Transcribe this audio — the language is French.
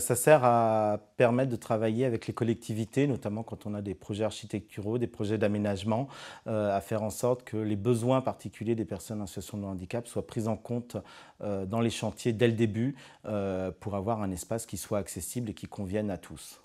Ça sert à permettre de travailler avec les collectivités, notamment quand on a des projets architecturaux, des projets d'aménagement, euh, à faire en sorte que les besoins particuliers des personnes en situation de handicap soient pris en compte euh, dans les chantiers dès le début euh, pour avoir un espace qui soit accessible et qui convienne à tous.